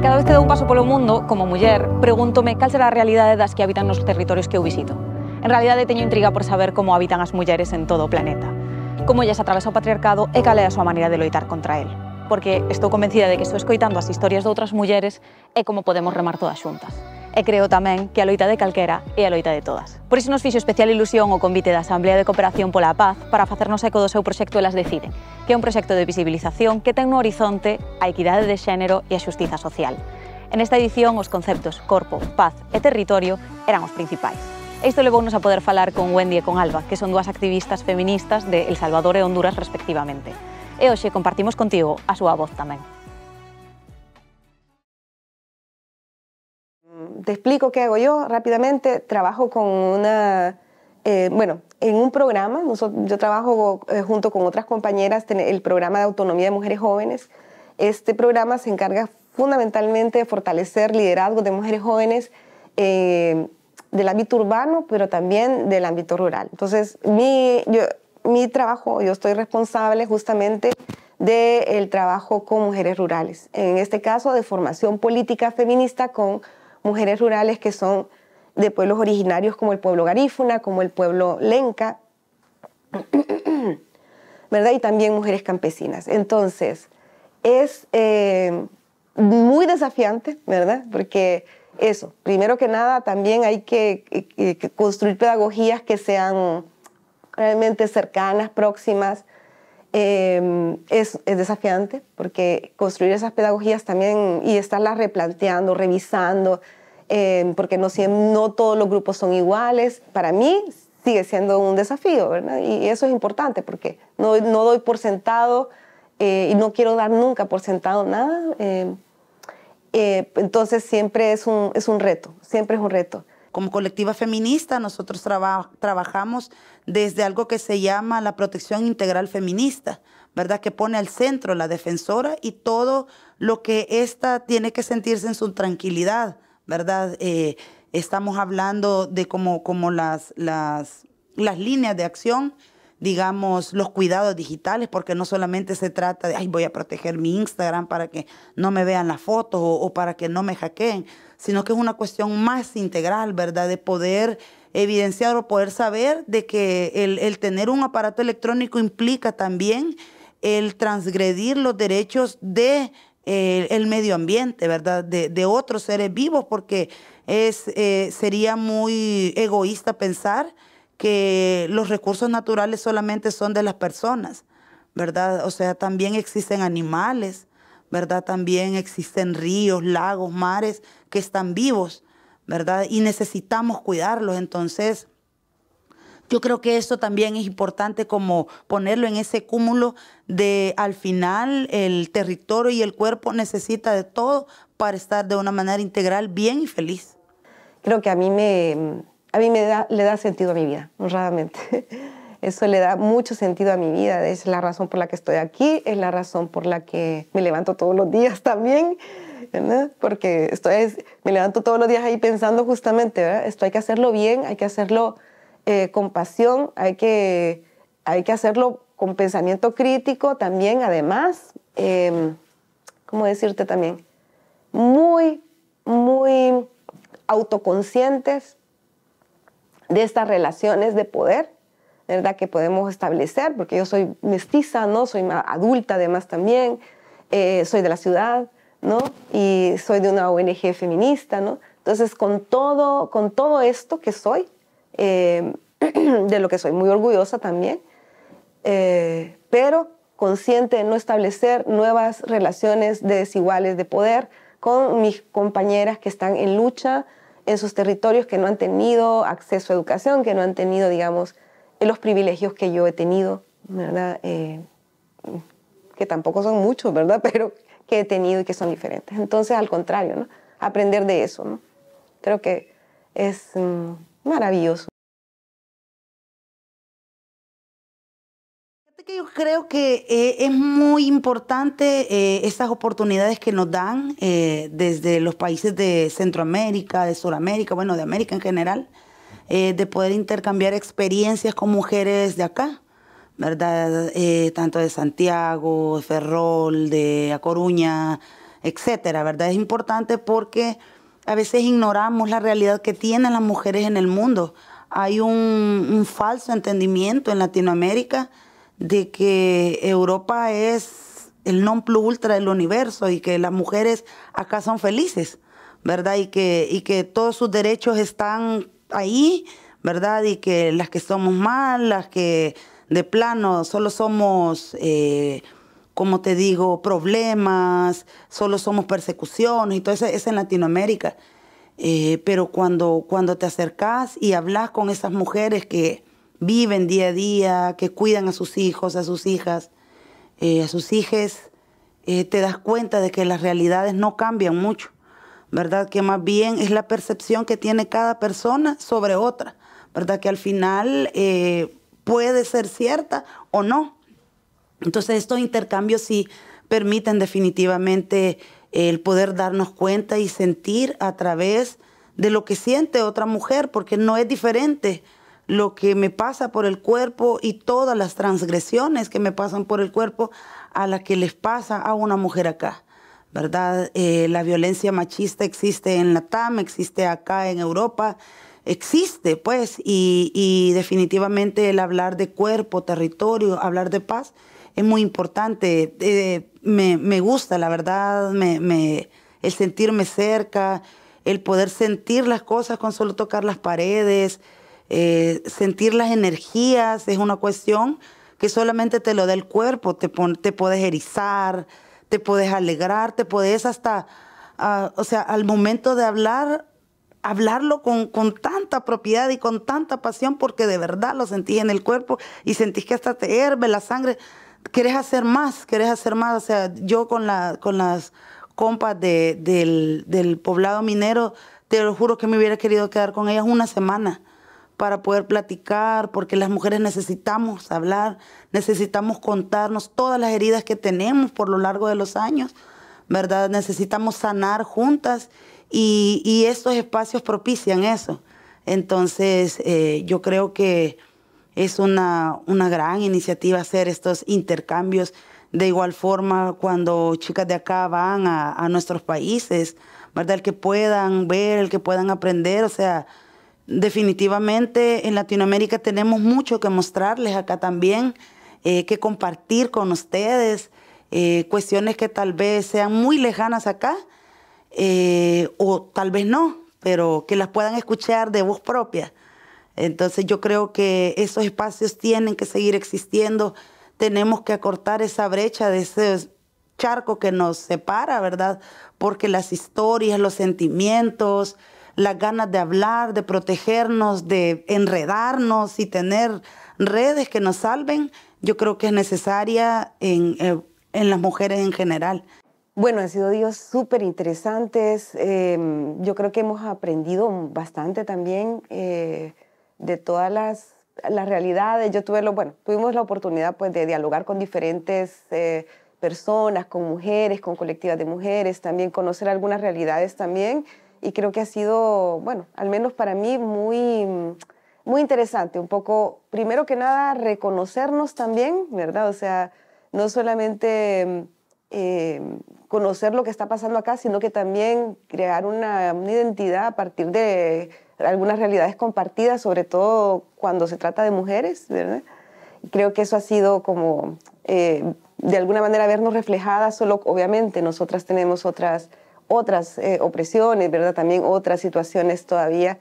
Cada vez que dou un paso polo mundo, como muller, pregúntome cal será a realidade das que habitan nos territorios que eu visito. En realidade teño intriga por saber como habitan as mulleres en todo o planeta, como ellas atravesa o patriarcado e cal é a súa maneira de loitar contra el. Porque estou convencida de que estou escoitando as historias de outras mulleres e como podemos remar todas xuntas e creo tamén que a loita de calquera é a loita de todas. Por iso nos fixo especial ilusión o convite da Asamblea de Cooperación pola Paz para facernos eco do seu proxecto Elas Deciden, que é un proxecto de visibilización que ten no horizonte a equidade de xénero e a xustiza social. En esta edición, os conceptos corpo, paz e territorio eran os principais. E isto levou-nos a poder falar con Wendy e con Alba, que son dúas activistas feministas de El Salvador e Honduras respectivamente. E hoxe compartimos contigo a súa voz tamén. te explico qué hago yo rápidamente. Trabajo con una, eh, bueno, en un programa, yo trabajo eh, junto con otras compañeras, el programa de autonomía de mujeres jóvenes. Este programa se encarga fundamentalmente de fortalecer liderazgo de mujeres jóvenes eh, del ámbito urbano, pero también del ámbito rural. Entonces, mi, yo, mi trabajo, yo estoy responsable justamente del trabajo con mujeres rurales, en este caso de formación política feminista con mujeres rurales que son de pueblos originarios como el pueblo garífuna, como el pueblo lenca, ¿verdad? Y también mujeres campesinas. Entonces, es eh, muy desafiante, ¿verdad? Porque eso, primero que nada, también hay que eh, construir pedagogías que sean realmente cercanas, próximas, Em, es, es, desafiante porque construir esas pedagogías también y estarlas replanteando, revisando, em, porque no, no todos los grupos son iguales, para mí sigue siendo un desafío, ¿verdad? Y eso es importante porque no, no doy por sentado eh, y no quiero dar nunca por sentado nada. Em, eh, entonces siempre es un, es un reto, siempre es un reto. Como colectiva feminista, nosotros trabajamos desde algo que se llama la protección integral feminista, ¿verdad? Que pone al centro la defensora y todo lo que ésta tiene que sentirse en su tranquilidad, ¿verdad? Eh, estamos hablando de como, como las, las líneas de acción digamos, los cuidados digitales, porque no solamente se trata de, ay, voy a proteger mi Instagram para que no me vean las fotos o, para que no me hackeen, sino que es una cuestión más integral, ¿verdad? De poder evidenciar o poder saber de que el, tener un aparato electrónico implica también el transgredir los derechos de eh, el medio ambiente, ¿verdad? De, de, otros seres vivos, porque es, eh, sería muy egoísta pensar que los recursos naturales solamente son de las personas, ¿verdad? O sea, también existen animales, ¿verdad? También existen ríos, lagos, mares que están vivos, ¿verdad? Y necesitamos cuidarlos. Entonces, yo creo que esto también es importante como ponerlo en ese cúmulo de al final el territorio y el cuerpo necesita de todo para estar de una manera integral bien y feliz. Creo que a mí me, a mí me da, le da sentido a mi vida, honradamente. Eso le da mucho sentido a mi vida, es la razón por la que estoy aquí, es la razón por la que me levanto todos los días también, ¿verdad? porque estoy, me levanto todos los días ahí pensando justamente, ¿verdad? esto hay que hacerlo bien, hay que hacerlo eh, con pasión, hay que, hay que hacerlo con pensamiento crítico también, además, em, ¿cómo decirte también? Muy, muy autoconscientes de estas relaciones de poder, ¿verdad? Que podemos establecer, porque yo soy mestiza, ¿no? Soy adulta además también, eh, soy de la ciudad, ¿no? Y soy de una ONG feminista, ¿no? Entonces, con todo, con todo esto que soy, em, de lo que soy muy orgullosa también, eh, pero consciente de no establecer nuevas relaciones de desiguales de poder con mis compañeras que están en lucha, en sus territorios que no han tenido acceso a educación, que no han tenido, digamos, eh, los privilegios que yo he tenido, ¿verdad? Eh, que tampoco son muchos, ¿verdad? Pero que he tenido y que son diferentes. Entonces, al contrario, ¿no? Aprender de eso, ¿no? Creo que es mm, maravilloso. que yo creo que eh, es muy importante eh, estas oportunidades que nos dan eh, desde los países de Centroamérica, de Sudamérica, bueno, de América en general, de poder intercambiar experiencias con mujeres de acá, ¿verdad? tanto de Santiago, de Ferrol, de A Coruña, etcétera, ¿verdad? Es importante porque a veces ignoramos la realidad que tienen las mujeres en el mundo. Hay un, un falso entendimiento en Latinoamérica de que Europa es el non plus ultra del universo y que las mujeres acá son felices, ¿verdad? Y que, y que todos sus derechos están ahí, ¿verdad? Y que las que somos mal, las que de plano solo somos... Eh, como te digo, problemas, solo somos persecuciones y todo eso es en Latinoamérica. Eh, pero cuando, cuando te acercas y hablas con esas mujeres que, viven día a día, que cuidan a sus hijos, a sus hijas, eh, a sus hijes, eh, te das cuenta de que las realidades no cambian mucho, ¿verdad? Que más bien es la percepción que tiene cada persona sobre otra, ¿verdad? Que al final eh, puede ser cierta o no. Entonces estos intercambios sí permiten definitivamente el poder darnos cuenta y sentir a través de lo que siente otra mujer, porque no es diferente lo que me pasa por el cuerpo y todas las transgresiones que me pasan por el cuerpo a las que les pasa a una mujer acá. ¿Verdad? Eh, la violencia machista existe en la TAM, existe acá en Europa, existe pues, y, definitivamente el hablar de cuerpo, territorio, hablar de paz, es muy importante. Eh, me, gusta, la verdad, el sentirme cerca, el poder sentir las cosas con solo tocar las paredes, eh, sentir las energías es una cuestión que solamente te lo da el cuerpo, te, te puedes erizar, te puedes alegrar, te puedes hasta, ah, o sea, al momento de hablar, hablarlo con, tanta propiedad y con tanta pasión porque de verdad lo sentís en el cuerpo y sentís que hasta te herve la sangre. Querés hacer más, querés hacer más. O sea, yo con, con las compas del, del, poblado minero, te lo juro que me hubiera querido quedar con ellas una semana para poder platicar, porque las mujeres necesitamos hablar, necesitamos contarnos todas las heridas que tenemos por lo largo de los años, ¿verdad? Necesitamos sanar juntas y, estos espacios propician eso. Entonces, eh, yo creo que es una, una gran iniciativa hacer estos intercambios. De igual forma, cuando chicas de acá van a, a nuestros países, ¿verdad? El que puedan ver, el que puedan aprender, o sea, Definitivamente en Latinoamérica tenemos mucho que mostrarles acá también, eh, que compartir con ustedes eh, cuestiones que tal vez sean muy lejanas acá eh, o tal vez no, pero que las puedan escuchar de voz propia. Entonces yo creo que esos espacios tienen que seguir existiendo, tenemos que acortar esa brecha de ese charco que nos separa, ¿verdad? Porque las historias, los sentimientos, las ganas de hablar, de protegernos, de enredarnos y tener redes que nos salven, yo creo que es necesaria en, eh, en las mujeres en general. Bueno, han sido días súper interesantes. Em, yo creo que hemos aprendido bastante también eh, de todas las, las, realidades. Yo tuve, lo, bueno, tuvimos la oportunidad pues, de dialogar con diferentes eh, personas, con mujeres, con colectivas de mujeres, también conocer algunas realidades también y creo que ha sido, bueno, al menos para mí muy, muy interesante, un poco, primero que nada, reconocernos también, ¿verdad? O sea, no solamente em, conocer lo que está pasando acá, sino que también crear una, identidad a partir de algunas realidades compartidas, sobre todo cuando se trata de mujeres, ¿verdad? Creo que eso ha sido como, eh, de alguna manera, vernos reflejadas, solo obviamente nosotras tenemos otras otras eh, opresiones, ¿verdad? También otras situaciones todavía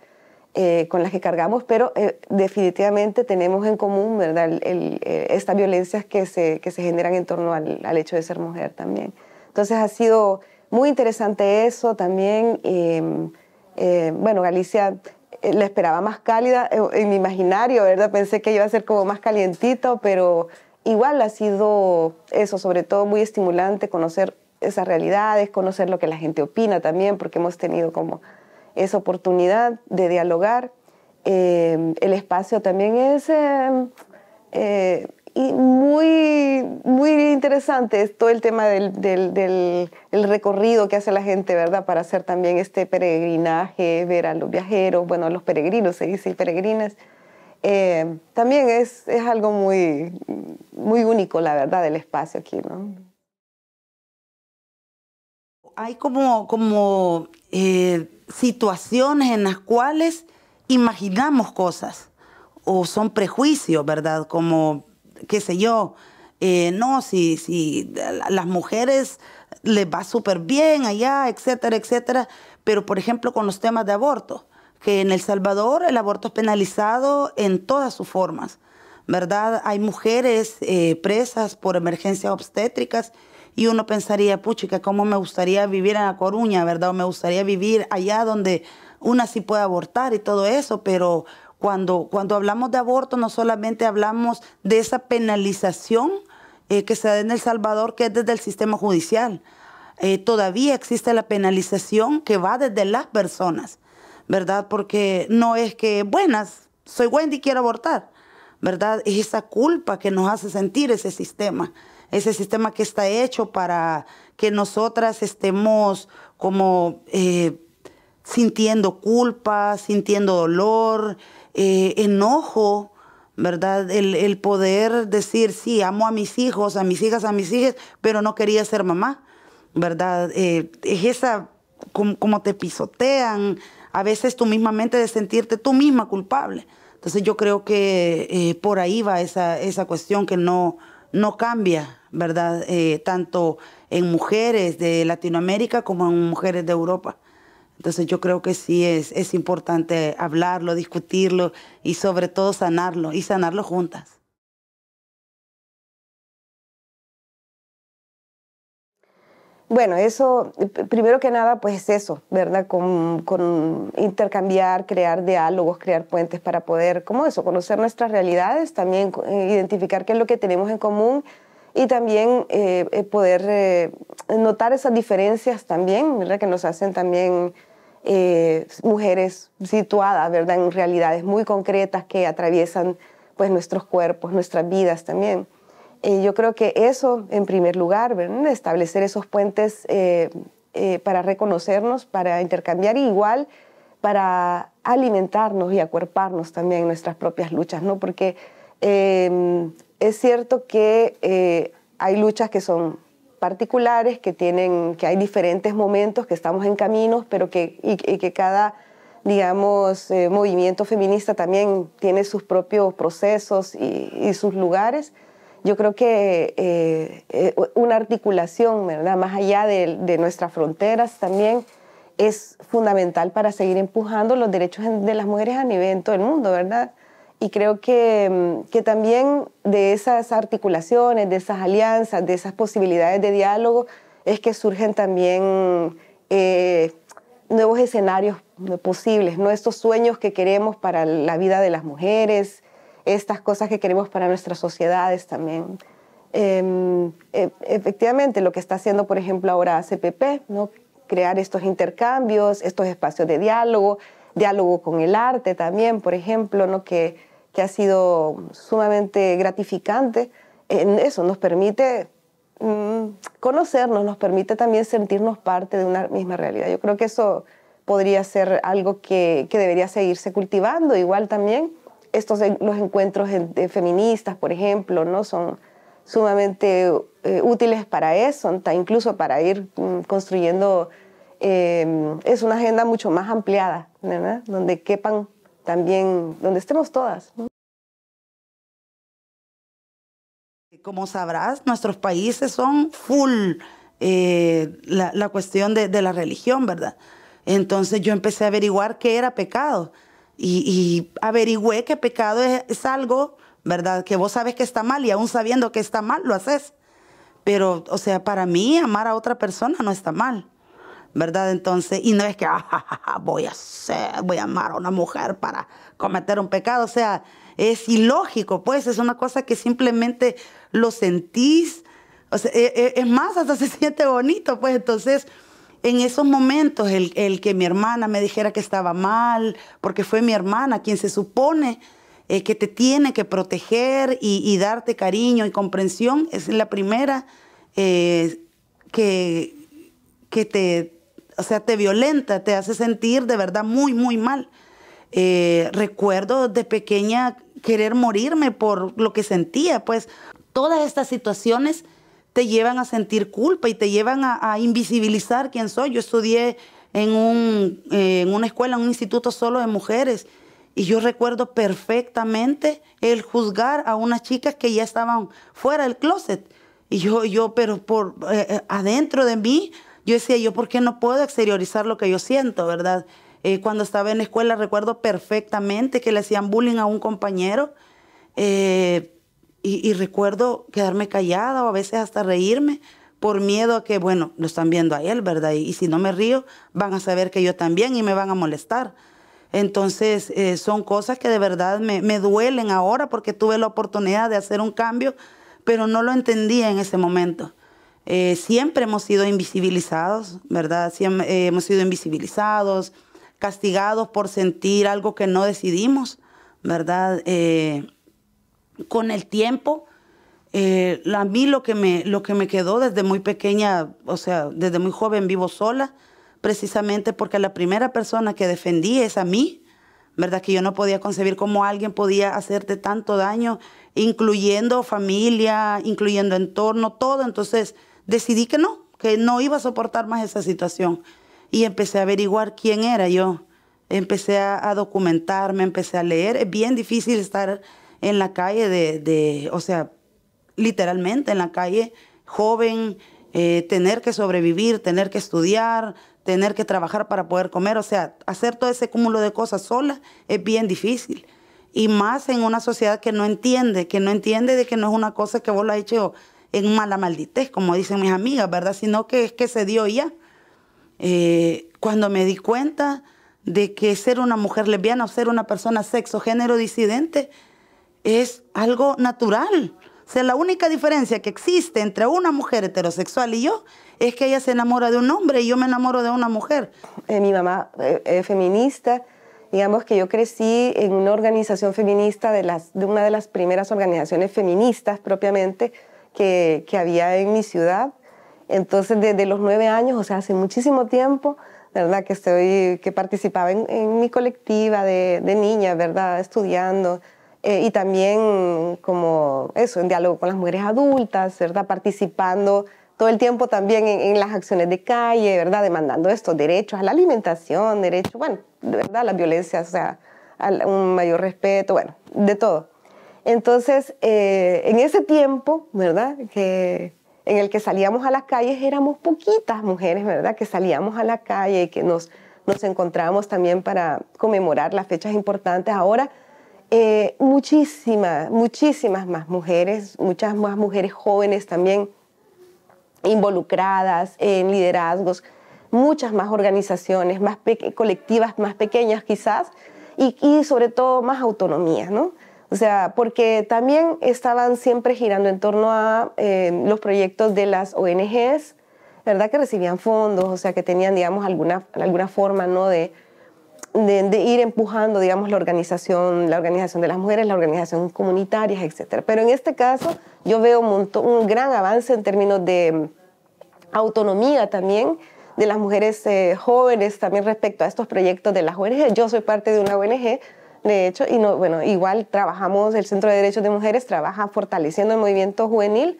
eh, con las que cargamos, pero eh, definitivamente tenemos en común, ¿verdad? estas violencias que se, que se generan en torno al, al, hecho de ser mujer también. Entonces ha sido muy interesante eso también. bueno, Galicia la esperaba más cálida en mi imaginario, ¿verdad? Pensé que iba a ser como más calientito, pero igual ha sido eso, sobre todo muy estimulante conocer esas realidades, conocer lo que la gente opina también, porque hemos tenido como esa oportunidad de dialogar. Eh, el espacio también es em, eh, muy, muy interesante, todo el tema del, recorrido que hace la gente, ¿verdad? Para hacer también este peregrinaje, ver a los viajeros, bueno, los peregrinos, se dice, peregrines. Eh, también es, algo muy, muy único, la verdad, del espacio aquí, ¿no? hay como, como eh, situaciones en las cuales imaginamos cosas o son prejuicios, ¿verdad? Como, qué sé yo, eh, no, si, si las mujeres les va súper bien allá, etcétera, etcétera, pero por ejemplo con los temas de aborto, que en El Salvador el aborto es penalizado en todas sus formas, ¿verdad? Hay mujeres eh, presas por emergencias obstétricas y uno pensaría, que cómo me gustaría vivir en La Coruña, ¿verdad? O me gustaría vivir allá donde una sí puede abortar y todo eso, pero cuando, cuando hablamos de aborto no solamente hablamos de esa penalización eh, que se da en El Salvador, que es desde el sistema judicial. Eh, todavía existe la penalización que va desde las personas, ¿verdad? Porque no es que, buenas, soy Wendy y quiero abortar, ¿verdad? Es esa culpa que nos hace sentir ese sistema ese sistema que está hecho para que nosotras estemos como eh, sintiendo culpa, sintiendo dolor, eh, enojo, ¿verdad? El, poder decir, sí, amo a mis hijos, a mis hijas, a mis hijas, pero no quería ser mamá, ¿verdad? Eh, es esa, como, te pisotean, a veces tú misma mente de sentirte tú misma culpable. Entonces yo creo que por ahí va esa, esa cuestión que no, no cambia ¿verdad? Eh, tanto en mujeres de Latinoamérica como en mujeres de Europa. Entonces yo creo que sí es, importante hablarlo, discutirlo y sobre todo sanarlo y sanarlo juntas. Bueno, eso, primero que nada, pues es eso, ¿verdad? Con, con, intercambiar, crear diálogos, crear puentes para poder, como eso, conocer nuestras realidades, también eh, identificar qué es lo que tenemos en común y también eh, eh, poder eh, notar esas diferencias también, ¿verdad? Que nos hacen también mujeres situadas, ¿verdad? En realidades muy concretas que atraviesan pues nuestros cuerpos, nuestras vidas también. yo creo que eso, en primer lugar, establecer esos puentes para reconocernos, para intercambiar igual para alimentarnos y acuerparnos también en nuestras propias luchas, ¿no? Porque em, es cierto que eh, hay luchas que son particulares, que, tienen, que hay diferentes momentos, que estamos en caminos, pero que, y, que cada digamos, eh, movimiento feminista también tiene sus propios procesos y, sus lugares. Yo creo que eh, una articulación, ¿verdad? Más allá de, nuestras fronteras también es fundamental para seguir empujando los derechos de las mujeres a nivel en todo el mundo, ¿verdad? Y creo mm, que, también de esas articulaciones, de esas alianzas, de esas posibilidades de diálogo, es que surgen también eh, nuevos escenarios posibles, ¿no? estos sueños que queremos para la vida de las mujeres, estas cosas que queremos para nuestras sociedades también. Em, e, efectivamente, lo que está haciendo, por ejemplo, ahora CPP, ¿no? crear estos intercambios, estos espacios de diálogo, diálogo con el arte también, por ejemplo, ¿no? que, que ha sido sumamente gratificante, en eso nos permite mm, conocernos, nos permite también sentirnos parte de una misma realidad. Yo creo que eso podría ser algo que, que debería seguirse cultivando. Igual también estos los encuentros de feministas, por ejemplo, no son sumamente eh, útiles para eso, incluso para ir mm, construyendo em, es una agenda mucho más ampliada, donde quepan también donde estemos todas. Como sabrás, nuestros países son full eh, la, cuestión de, la religión, ¿verdad? Entonces yo empecé a averiguar qué era pecado y, y averigüé que pecado es, es, algo, ¿verdad? Que vos sabes que está mal y aún sabiendo que está mal lo haces. Pero, o sea, para mí amar a otra persona no está mal. ¿verdad? Entonces, y no es que ah, voy a ser, voy a amar a una mujer para cometer un pecado, o sea, es ilógico, pues es una cosa que simplemente lo sentís, o sea, e, e, es más, hasta se siente bonito, pues entonces, en esos momentos, el, que mi hermana me dijera que estaba mal, porque fue mi hermana quien se supone eh, que te tiene que proteger y, darte cariño y comprensión, es la primera eh, que, que te o sea, te violenta, te hace sentir de verdad muy, muy mal. Eh, recuerdo de pequeña querer morirme por lo que sentía, pues todas estas situaciones te llevan a sentir culpa y te llevan a, invisibilizar quién soy. Yo estudié en, eh, en una escuela, un instituto solo de mujeres, y yo recuerdo perfectamente el juzgar a unas chicas que ya estaban fuera del closet. Y yo, yo pero por eh, adentro de mí, yo decía, yo por qué no puedo exteriorizar lo que yo siento, ¿verdad? Eh, cuando estaba en la escuela recuerdo perfectamente que le hacían bullying a un compañero eh, y, recuerdo quedarme callada o a veces hasta reírme por miedo a que, bueno, lo están viendo a él, ¿verdad? Y, si no me río, van a saber que yo también y me van a molestar. Entonces, eh, son cosas que de verdad me duelen ahora porque tuve la oportunidad de hacer un cambio, pero no lo entendía en ese momento. Eh, siempre hemos sido invisibilizados, ¿verdad? Eh, hemos sido invisibilizados, castigados por sentir algo que no decidimos, ¿verdad? Eh, con el tiempo, a mí lo que, me, lo que me quedó desde muy pequeña, o sea, desde muy joven vivo sola, precisamente porque la primera persona que defendí es a mí, ¿verdad? Que yo no podía concebir cómo alguien podía hacerte tanto daño, incluyendo familia, incluyendo entorno, todo. Entonces, decidí que no, que no iba a soportar más esa situación. Y empecé a averiguar quién era yo. Empecé a, documentarme, empecé a leer. Es bien difícil estar en la calle de, o sea, literalmente en la calle, joven, eh, tener que sobrevivir, tener que estudiar, tener que trabajar para poder comer. O sea, hacer todo ese cúmulo de cosas sola es bien difícil. Y más en una sociedad que no entiende, que no entiende de que no es una cosa que vos la has hecho en mala malditez, como dicen mis amigas, ¿verdad? Sino que es que se dio ya. Eh, cuando me di cuenta de que ser una mujer lesbiana o ser una persona sexo, género disidente es algo natural. O sea, la única diferencia que existe entre una mujer heterosexual y yo es que ella se enamora de un hombre y yo me enamoro de una mujer. Eh, mi mamá eh, es feminista. Digamos que yo crecí en una organización feminista, de, las, de una de las primeras organizaciones feministas propiamente, que, había en mi ciudad. Entonces, desde los nueve años, o sea, hace muchísimo tiempo, ¿verdad? Que, estoy, que participaba en, mi colectiva de, niñas, ¿verdad? Estudiando. Eh, y también como eso, en diálogo con las mujeres adultas, ¿verdad? Participando todo el tiempo también en, las acciones de calle, ¿verdad? Demandando estos derechos a la alimentación, derechos, bueno, ¿verdad? Las violencias, o sea, un mayor respeto, bueno, de todo. Entonces, eh, en ese tiempo, ¿verdad? Que, en el que salíamos a las calles éramos poquitas mujeres, ¿verdad? Que salíamos a la calle y que nos, encontrábamos también para conmemorar las fechas importantes. Ahora, eh, muchísimas, muchísimas más mujeres, muchas más mujeres jóvenes también involucradas en liderazgos, muchas más organizaciones, más colectivas más pequeñas quizás, y, y sobre todo más autonomía, ¿no? O sea, porque también estaban siempre girando en torno a eh, los proyectos de las ONGs, ¿verdad? Que recibían fondos, o sea, que tenían, digamos, alguna, alguna forma, De, ir empujando, digamos, la organización, la organización de las mujeres, la organización comunitaria, etc. Pero en este caso yo veo un, gran avance en términos de mm, autonomía también de las mujeres eh, jóvenes también respecto a estos proyectos de las ONG. Yo soy parte de una ONG, de hecho, y no, bueno, igual trabajamos, el Centro de Derechos de Mujeres trabaja fortaleciendo el movimiento juvenil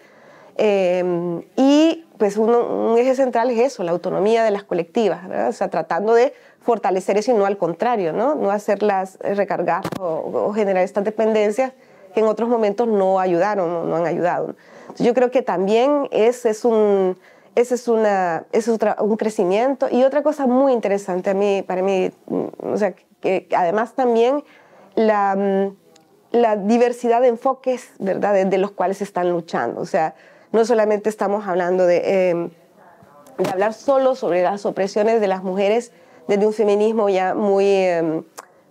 em, y pues un eje central es eso, la autonomía de las colectivas, o sea, tratando de fortalecer eso y no al contrario, no, no hacerlas recargar o, generar estas dependencias que en otros momentos no ayudaron no han ayudado. yo creo que también ese es un... Ese es, una, un crecimiento. Y otra cosa muy interesante a mí, para mí, mm, o sea, que además también mm, la, diversidad de enfoques, ¿verdad?, de, los cuales se están luchando. O sea, no solamente estamos hablando em, de, hablar solo sobre las opresiones de las mujeres desde un feminismo ya muy, em,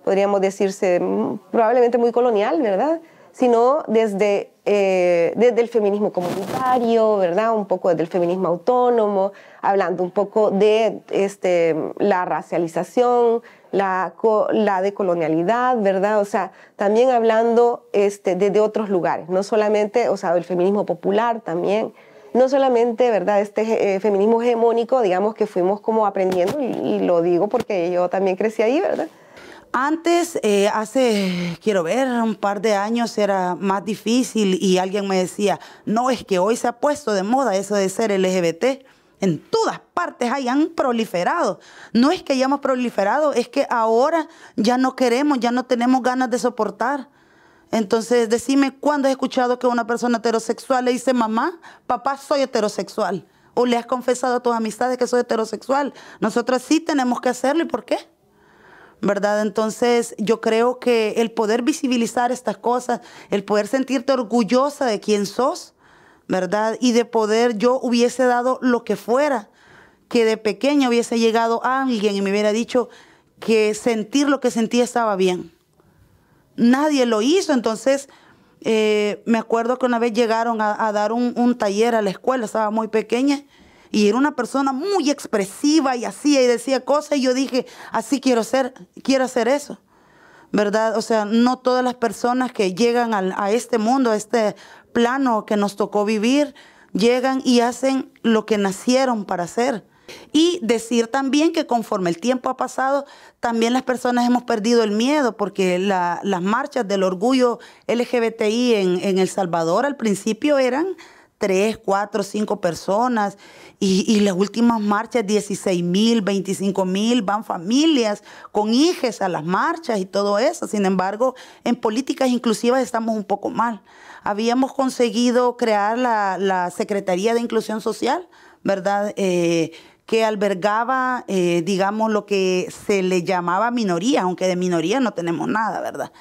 podríamos decirse, mm, probablemente muy colonial, ¿verdad?, sino desde, eh, desde el feminismo comunitario, ¿verdad? Un poco desde el feminismo autónomo, hablando un poco de este, la racialización, la, la colonialidad, ¿verdad? O sea, también hablando este, desde otros lugares, no solamente, o sea, el feminismo popular también, no solamente, ¿verdad? Este eh, feminismo hegemónico, digamos, que fuimos como aprendiendo, y, lo digo porque yo también crecí ahí, ¿verdad? Antes, eh, hace, quiero ver, un par de años era más difícil y alguien me decía, no, es que hoy se ha puesto de moda eso de ser LGBT en todas partes hayan proliferado. No es que hayamos proliferado, es que ahora ya no queremos, ya no tenemos ganas de soportar. Entonces, decime cuándo has escuchado que una persona heterosexual le dice, mamá, papá, soy heterosexual. O le has confesado a tus amistades que soy heterosexual. Nosotras sí tenemos que hacerlo. ¿Y por qué? ¿verdad? Entonces yo creo que el poder visibilizar estas cosas, el poder sentirte orgullosa de quién sos, ¿verdad? Y de poder yo hubiese dado lo que fuera, que de pequeña hubiese llegado alguien y me hubiera dicho que sentir lo que sentía estaba bien. Nadie lo hizo, entonces eh, me acuerdo que una vez llegaron a, dar un, taller a la escuela, estaba muy pequeña, y era una persona muy expresiva y hacía y decía cosas, y yo dije, así quiero ser, quiero hacer eso. ¿Verdad? O sea, no todas las personas que llegan a este mundo, a este plano que nos tocó vivir, llegan y hacen lo que nacieron para hacer. Y decir también que conforme el tiempo ha pasado, también las personas hemos perdido el miedo, porque las marchas del orgullo LGBTI en, El Salvador al principio eran tres, cuatro, cinco personas y, las últimas marchas 16 mil, 25 mil, van familias con hijos a las marchas y todo eso. Sin embargo, en políticas inclusivas estamos un poco mal habíamos conseguido crear la, Secretaría de Inclusión Social, ¿verdad? Eh, que albergaba, eh, digamos, lo que se le llamaba minoría, aunque de minoría no tenemos nada, ¿verdad?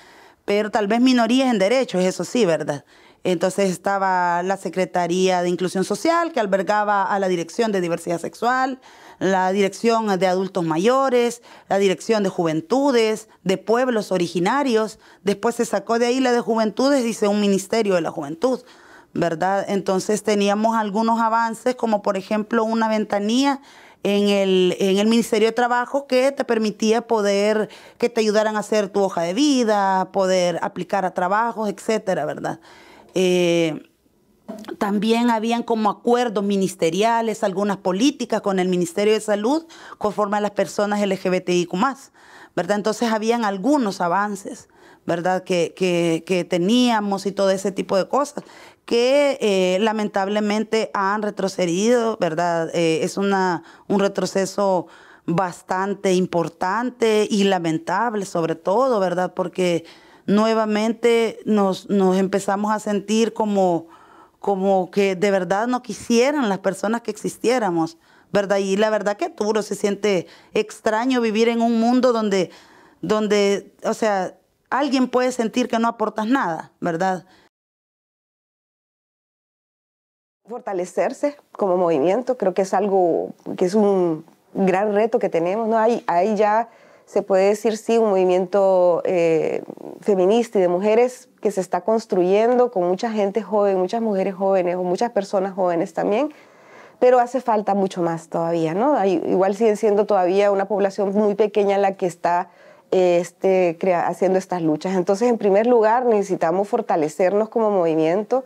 pero tal vez minorías en derechos, eso sí, ¿verdad? Entonces estaba la Secretaría de Inclusión Social, que albergaba a la Dirección de Diversidad Sexual, la Dirección de Adultos Mayores, la Dirección de Juventudes, de Pueblos Originarios. Después se sacó de ahí la de Juventudes, dice un Ministerio de la Juventud, ¿verdad? Entonces teníamos algunos avances, como por ejemplo una ventanilla en el, en el Ministerio de Trabajo que te permitía poder, que te ayudaran a hacer tu hoja de vida, poder aplicar a trabajos, etcétera, ¿verdad? Eh, también habían como acuerdos ministeriales, algunas políticas con el Ministerio de Salud conforme a las personas LGBTIQ+, ¿verdad? Entonces habían algunos avances, ¿verdad? que, que teníamos y todo ese tipo de cosas que eh, lamentablemente han retrocedido, ¿verdad? Eh, es una, un retroceso bastante importante y lamentable sobre todo, ¿verdad? Porque nuevamente nos, nos empezamos a sentir como, como que de verdad no quisieran las personas que existiéramos, ¿verdad? Y la verdad que duro, se siente extraño vivir en un mundo donde, donde o sea, alguien puede sentir que no aportas nada, ¿verdad? Fortalecerse como movimiento, creo que es algo que es un gran reto que tenemos, ¿no? Ahí, ahí ya se puede decir, sí, un movimiento eh, feminista y de mujeres que se está construyendo con mucha gente joven, muchas mujeres jóvenes o muchas personas jóvenes también, pero hace falta mucho más todavía, ¿no? Hay, igual siguen siendo todavía una población muy pequeña la que está eh, este, haciendo estas luchas. Entonces, en primer lugar, necesitamos fortalecernos como movimiento,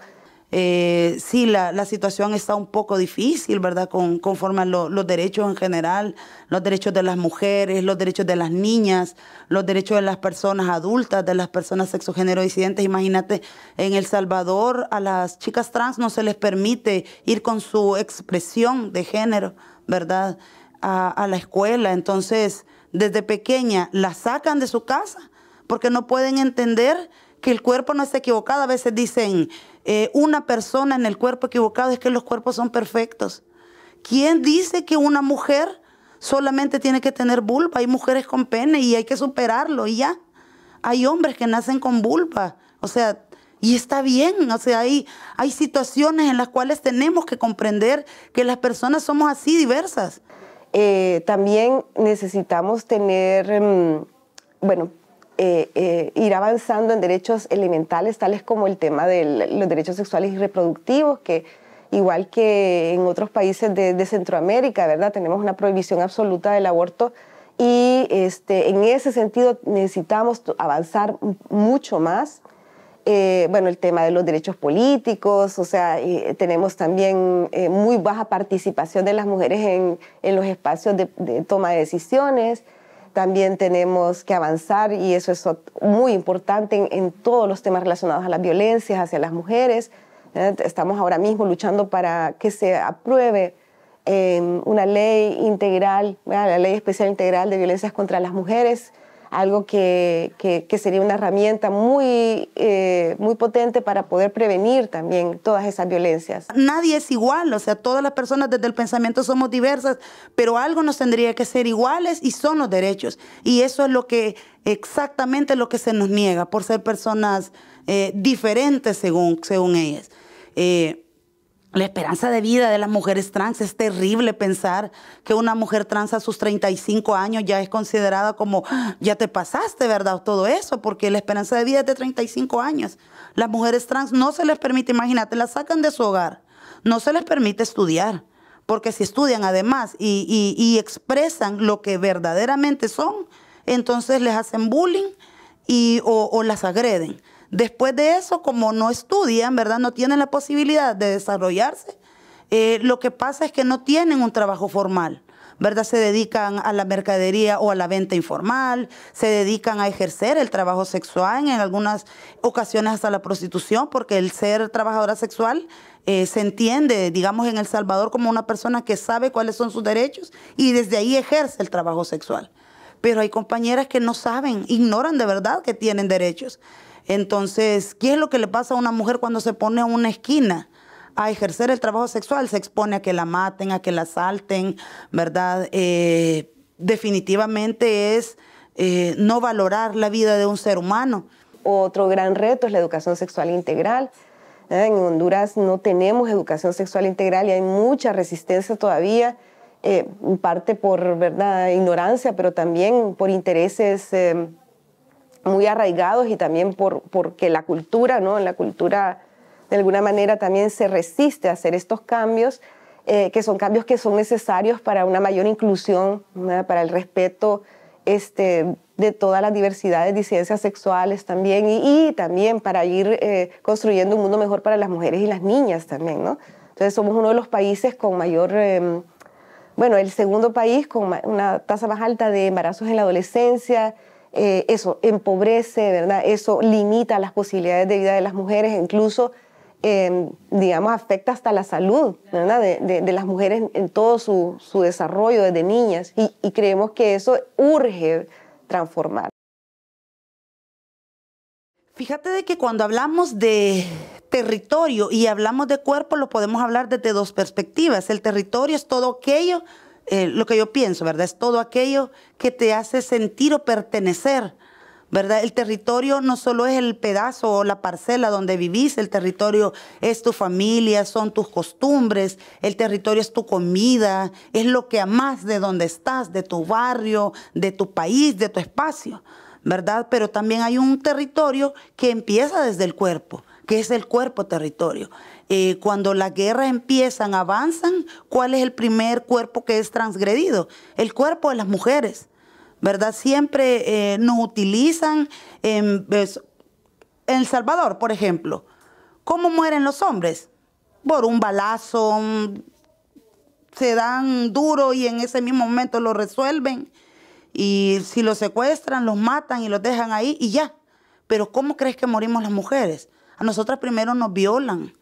eh, sí, la, situación está un poco difícil, ¿verdad? Con, conforme a los derechos en general, los derechos de las mujeres, los derechos de las niñas, los derechos de las personas adultas, de las personas sexogénero disidentes. Imagínate, en El Salvador a las chicas trans no se les permite ir con su expresión de género, ¿verdad? a, a la escuela. Entonces, desde pequeña la sacan de su casa porque no pueden entender que el cuerpo no está equivocado. A veces dicen, eh, una persona en el cuerpo equivocado, es que los cuerpos son perfectos. ¿Quién dice que una mujer solamente tiene que tener vulva? Hay mujeres con pene y hay que superarlo y ya. Hay hombres que nacen con vulva. O sea, y está bien, o sea, hay, hay situaciones en las cuales tenemos que comprender que las personas somos así diversas. Eh, también necesitamos tener, mm, bueno, eh, eh, ir avanzando en derechos elementales, tales como el tema de los derechos sexuales y reproductivos, que igual que en otros países de, Centroamérica, ¿verdad? Tenemos una prohibición absoluta del aborto y este, en ese sentido necesitamos avanzar mucho más. Eh, bueno, el tema de los derechos políticos, o sea, tenemos también muy baja participación de las mujeres en, en los espacios de, toma de decisiones también tenemos que avanzar y eso es muy importante en, todos los temas relacionados a las violencias hacia las mujeres. Estamos ahora mismo luchando para que se apruebe em, una ley integral, la ley especial integral de violencias contra las mujeres, algo que, sería una herramienta muy, eh, muy potente para poder prevenir también todas esas violencias. Nadie es igual, o sea, todas las personas desde el pensamiento somos diversas, pero algo nos tendría que ser iguales y son los derechos. Y eso es lo que exactamente lo que se nos niega por ser personas eh, diferentes según, según ellas. Eh, la esperanza de vida de las mujeres trans es terrible pensar que una mujer trans a sus 35 años ya es considerada como, ya te pasaste, ¿verdad? Todo eso, porque la esperanza de vida es de 35 años. Las mujeres trans no se les permite, imagínate, las sacan de su hogar, no se les permite estudiar, porque si estudian además y, expresan lo que verdaderamente son, entonces les hacen bullying y, o las agreden. Después de eso, como no estudian, ¿verdad? No tienen la posibilidad de desarrollarse, eh, lo que pasa es que no tienen un trabajo formal. ¿verdad? Se dedican a la mercadería o a la venta informal, se dedican a ejercer el trabajo sexual, en algunas ocasiones hasta la prostitución, porque el ser trabajadora sexual eh, se entiende, digamos, en El Salvador como una persona que sabe cuáles son sus derechos y desde ahí ejerce el trabajo sexual. Pero hay compañeras que no saben, ignoran de verdad que tienen derechos. Entonces, ¿qué es lo que le pasa a una mujer cuando se pone a una esquina? a ejercer el trabajo sexual, se expone a que la maten, a que la asalten, ¿verdad? Eh, definitivamente es eh, no valorar la vida de un ser humano. Otro gran reto es la educación sexual integral. ¿Eh? En Honduras no tenemos educación sexual integral y hay mucha resistencia todavía, en parte por ¿verdad? ignorancia, pero también por intereses em, muy arraigados y también por, porque la cultura, ¿no? La cultura de alguna manera también se resiste a hacer estos cambios, eh, que son cambios que son necesarios para una mayor inclusión, para el respeto este, de todas las diversidades, disidencias sexuales también, y, también para ir eh, construyendo un mundo mejor para las mujeres y las niñas también, ¿no? Entonces somos uno de los países con mayor, em, bueno, el segundo país con una tasa más alta de embarazos en la adolescencia, eh, eso empobrece, ¿verdad? Eso limita las posibilidades de vida de las mujeres, incluso, em, digamos, afecta hasta la salud, De, las mujeres en todo su, desarrollo desde niñas. Y, y creemos que eso urge transformar. Fíjate de que cuando hablamos de territorio y hablamos de cuerpo, lo podemos hablar desde dos perspectivas. El territorio es todo aquello eh, lo que yo pienso, ¿verdad? Es todo aquello que te hace sentir o pertenecer, ¿verdad? El territorio no solo es el pedazo o la parcela donde vivís, el territorio es tu familia, son tus costumbres, el territorio es tu comida, es lo que amas de donde estás, de tu barrio, de tu país, de tu espacio, ¿verdad? Pero también hay un territorio que empieza desde el cuerpo, que es el cuerpo territorio. Eh, cuando las guerras empiezan, avanzan, ¿cuál es el primer cuerpo que es transgredido? El cuerpo de las mujeres, ¿verdad? Siempre eh, nos utilizan, en, en pues, El Salvador, por ejemplo, ¿cómo mueren los hombres? Por un balazo, se dan duro y en ese mismo momento lo resuelven. Y si los secuestran, los matan y los dejan ahí y ya. Pero ¿cómo crees que morimos las mujeres? A nosotras primero nos violan,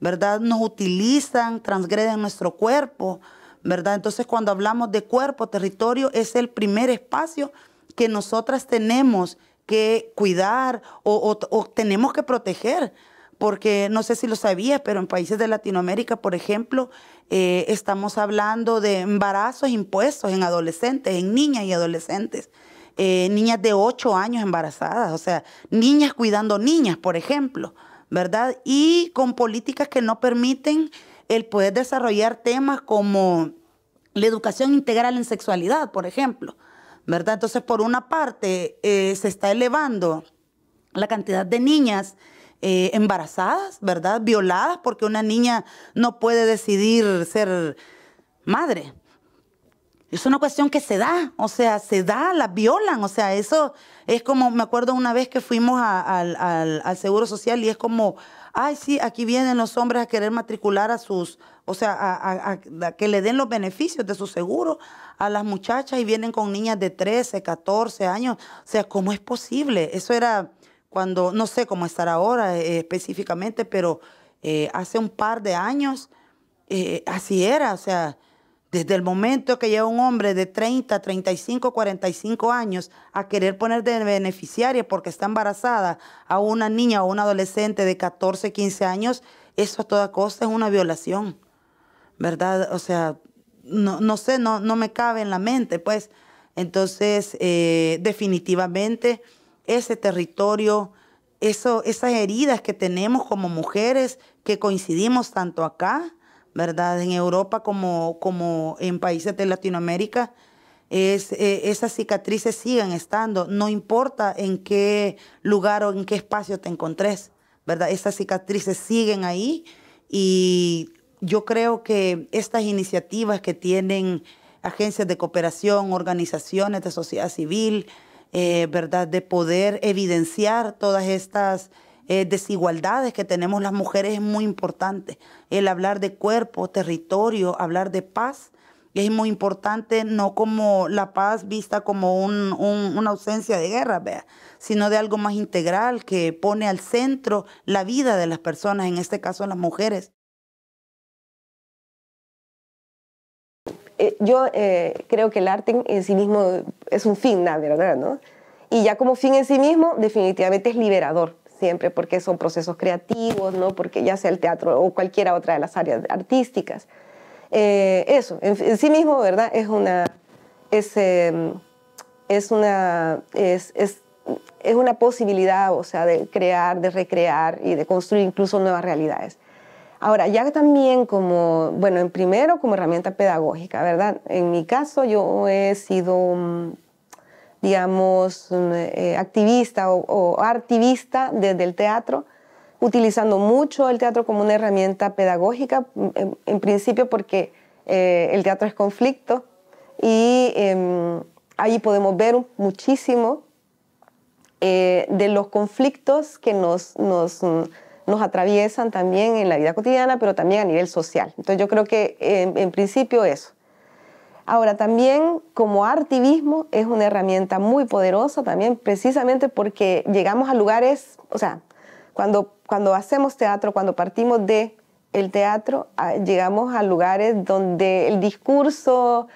¿verdad? Nos utilizan, transgreden nuestro cuerpo, ¿verdad? Entonces cuando hablamos de cuerpo, territorio es el primer espacio que nosotras tenemos que cuidar o, tenemos que proteger, porque no sé si lo sabías, pero en países de Latinoamérica, por ejemplo, eh, estamos hablando de embarazos impuestos en adolescentes, en niñas y adolescentes. Eh, niñas de 8 años embarazadas, o sea, niñas cuidando niñas, por ejemplo. ¿verdad? Y con políticas que no permiten el poder desarrollar temas como la educación integral en sexualidad, por ejemplo, ¿verdad? Entonces, por una parte, eh, se está elevando la cantidad de niñas eh, embarazadas, ¿verdad? Violadas, porque una niña no puede decidir ser madre, es una cuestión que se da, o sea, se da, la violan, o sea, eso es como, me acuerdo una vez que fuimos al Seguro Social y es como, ay, sí, aquí vienen los hombres a querer matricular a sus, o sea, a, que le den los beneficios de su seguro a las muchachas y vienen con niñas de 13, 14 años, o sea, ¿cómo es posible? Eso era cuando, no sé cómo estar ahora eh, específicamente, pero eh, hace un par de años eh, así era, o sea desde el momento que llega un hombre de 30, 35, 45 años a querer poner de beneficiaria porque está embarazada a una niña o una adolescente de 14, 15 años, eso a toda costa es una violación, ¿verdad? O sea, no, sé, no, no me cabe en la mente, pues. Entonces, eh, definitivamente, ese territorio, eso, esas heridas que tenemos como mujeres que coincidimos tanto acá ¿verdad? En Europa como, como en países de Latinoamérica, es, eh, esas cicatrices siguen estando, no importa en qué lugar o en qué espacio te encontres, ¿verdad? Esas cicatrices siguen ahí y yo creo que estas iniciativas que tienen agencias de cooperación, organizaciones de sociedad civil, eh, ¿verdad? De poder evidenciar todas estas eh, desigualdades que tenemos las mujeres es muy importante. El hablar de cuerpo, territorio, hablar de paz, es muy importante, no como la paz vista como una ausencia de guerra, ¿vea? sino de algo más integral que pone al centro la vida de las personas, en este caso las mujeres. Eh, yo eh, creo que el arte en sí mismo es un fin, verdad, ¿no? Y ya como fin en sí mismo, definitivamente es liberador siempre porque son procesos creativos, ¿no? porque ya sea el teatro o cualquiera otra de las áreas artísticas. Eh, eso, en, sí mismo, ¿verdad? Es una, es, em, es una, es, es, es, una posibilidad, o sea, de crear, de recrear y de construir incluso nuevas realidades. Ahora, ya también como, bueno, en primero como herramienta pedagógica, ¿verdad? En mi caso yo he sido mm, digamos, mm, eh, activista o, o, artivista desde el teatro, utilizando mucho el teatro como una herramienta pedagógica, mm, en, principio porque eh, el teatro es conflicto y eh, ahí podemos ver muchísimo eh, de los conflictos que nos, mm, nos, atraviesan también en la vida cotidiana, pero también a nivel social. Entonces yo creo que em, en principio eso. Ahora, también como artivismo es una herramienta muy poderosa también, precisamente porque llegamos a lugares, o sea, cuando, hacemos teatro, cuando partimos de el teatro, ah, llegamos a lugares donde el discurso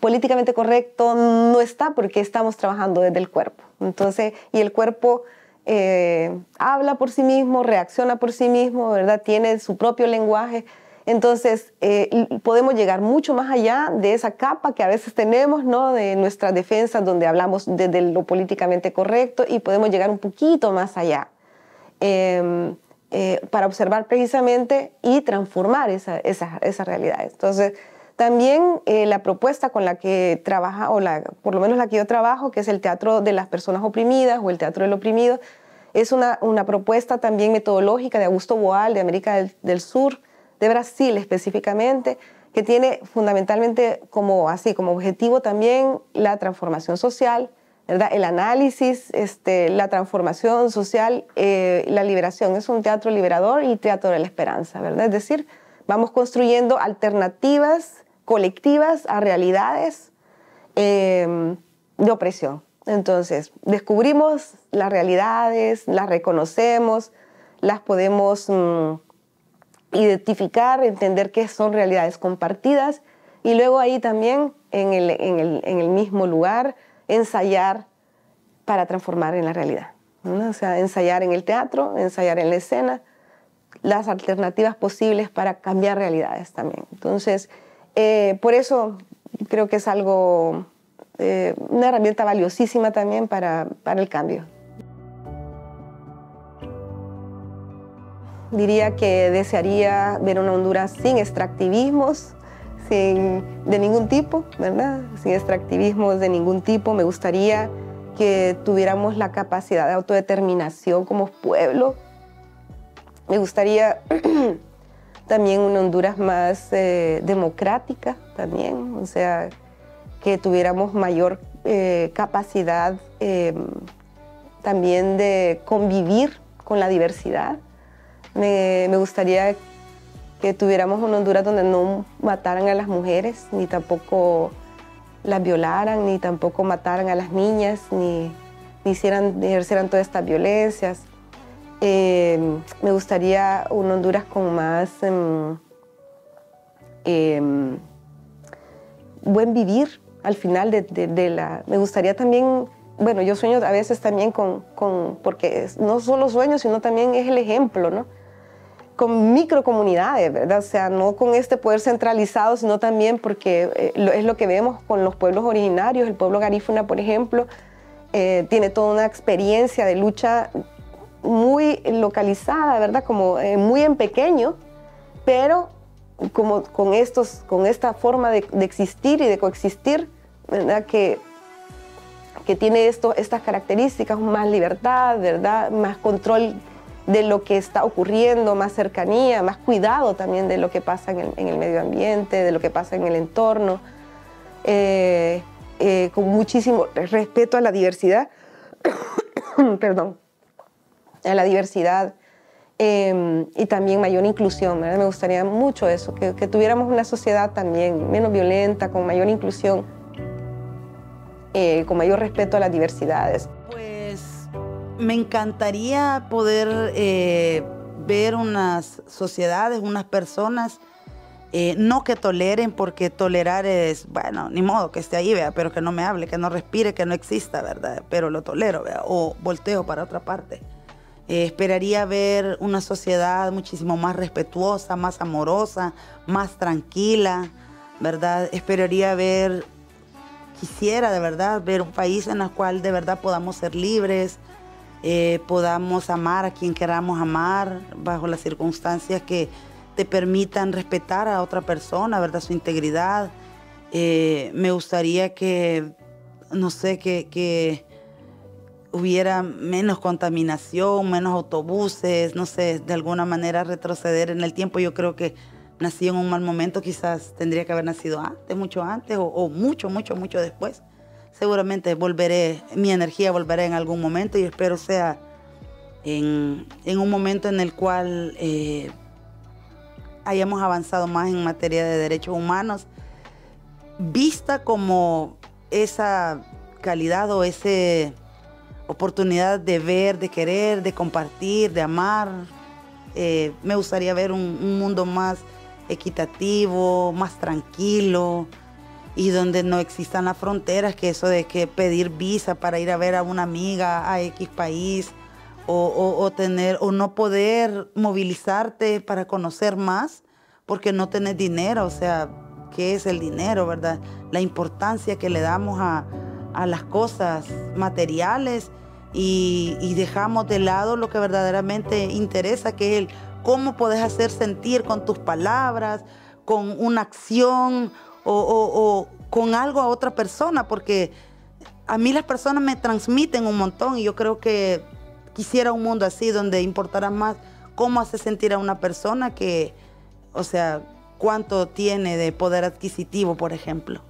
políticamente correcto no está porque estamos trabajando desde el cuerpo. Entonces, y el cuerpo eh, habla por sí mismo, reacciona por sí mismo, ¿verdad? Tiene su propio lenguaje. Entonces, eh, podemos llegar mucho más allá de esa capa que a veces tenemos, ¿no? De nuestras defensas, donde hablamos desde de lo políticamente correcto y podemos llegar un poquito más allá. Em, eh, para observar precisamente y transformar esas esa, realidades. Entonces, también eh, la propuesta con la que trabaja, o por lo menos la que yo trabajo, que es el teatro de las personas oprimidas o el teatro del oprimido, es una, propuesta también metodológica de Augusto Boal de América del Sur, de Brasil específicamente, que tiene fundamentalmente como así, como objetivo también la transformación social, ¿verdad? el análisis, este, la transformación social, eh, la liberación. Es un teatro liberador y teatro de la esperanza, ¿verdad? Es decir, vamos construyendo alternativas colectivas a realidades em, de opresión. Entonces, descubrimos las realidades, las reconocemos, las podemos... Mm, identificar, entender qué son realidades compartidas y luego ahí también en el, mismo lugar ensayar para transformar en la realidad. O sea, ensayar en el teatro, ensayar en la escena, las alternativas posibles para cambiar realidades también. Entonces, eh, por eso creo que es algo, eh, una herramienta valiosísima también para el cambio. diría que desearía ver una Honduras sin extractivismos, sin, de ningún tipo, ¿verdad? Sin extractivismos de ningún tipo. Me gustaría que tuviéramos la capacidad de autodeterminación como pueblo. Me gustaría también una Honduras más eh, democrática, también, o sea, que tuviéramos mayor eh, capacidad em, también de convivir con la diversidad me, gustaría que tuviéramos una Honduras donde no mataran a las mujeres, ni tampoco las violaran, ni tampoco mataran a las niñas, ni, hicieran, ejercieran todas estas violencias. Em, me gustaría un Honduras con más em, em, buen vivir al final de, la... Me gustaría también, bueno, yo sueño a veces también con, con, porque no solo sueño, sino también es el ejemplo, ¿no? con microcomunidades, ¿verdad? O sea, no con este poder centralizado, sino también porque eh, es lo que vemos con los pueblos originarios. El pueblo garífuna, por ejemplo, eh, tiene toda una experiencia de lucha muy localizada, ¿verdad? Como eh, muy en pequeño, pero como con, estos, con esta forma de, existir y de coexistir, ¿verdad? Que, que tiene esto, estas características, más libertad, ¿verdad? Más control de lo que está ocurriendo, más cercanía, más cuidado también de lo que pasa en el, medio ambiente, de lo que pasa en el entorno, eh, eh, con muchísimo respeto a la diversidad, perdón, a la diversidad em, y también mayor inclusión. Me gustaría mucho eso, que, tuviéramos una sociedad también menos violenta, con mayor inclusión, eh, con mayor respeto a las diversidades me encantaría poder eh, ver unas sociedades, unas personas, eh, no que toleren, porque tolerar es, bueno, ni modo que esté ahí, vea, pero que no me hable, que no respire, que no exista, ¿verdad? Pero lo tolero, vea, o volteo para otra parte. Eh, esperaría ver una sociedad muchísimo más respetuosa, más amorosa, más tranquila, ¿verdad? Esperaría ver, quisiera de verdad ver un país en el cual de verdad podamos ser libres, eh, podamos amar a quien queramos amar bajo las circunstancias que te permitan respetar a otra persona, ¿verdad? Su integridad. Eh, me gustaría que, no sé, que, hubiera menos contaminación, menos autobuses, no sé, de alguna manera retroceder en el tiempo. Yo creo que nací en un mal momento, quizás tendría que haber nacido antes, mucho antes, o, o mucho, mucho, mucho después seguramente volveré, mi energía volverá en algún momento y espero sea en, un momento en el cual eh, hayamos avanzado más en materia de derechos humanos, vista como esa calidad o esa oportunidad de ver, de querer, de compartir, de amar. Eh, me gustaría ver un mundo más equitativo, más tranquilo, y donde no existan las fronteras, que eso de que pedir visa para ir a ver a una amiga a X país o, tener o no poder movilizarte para conocer más porque no tenés dinero, o sea, ¿qué es el dinero, verdad? La importancia que le damos a, las cosas materiales y, y, dejamos de lado lo que verdaderamente interesa, que es el cómo podés hacer sentir con tus palabras, con una acción, o, con algo a otra persona, porque a mí las personas me transmiten un montón y yo creo que quisiera un mundo así donde importara más cómo hace sentir a una persona que, o sea, cuánto tiene de poder adquisitivo, por ejemplo.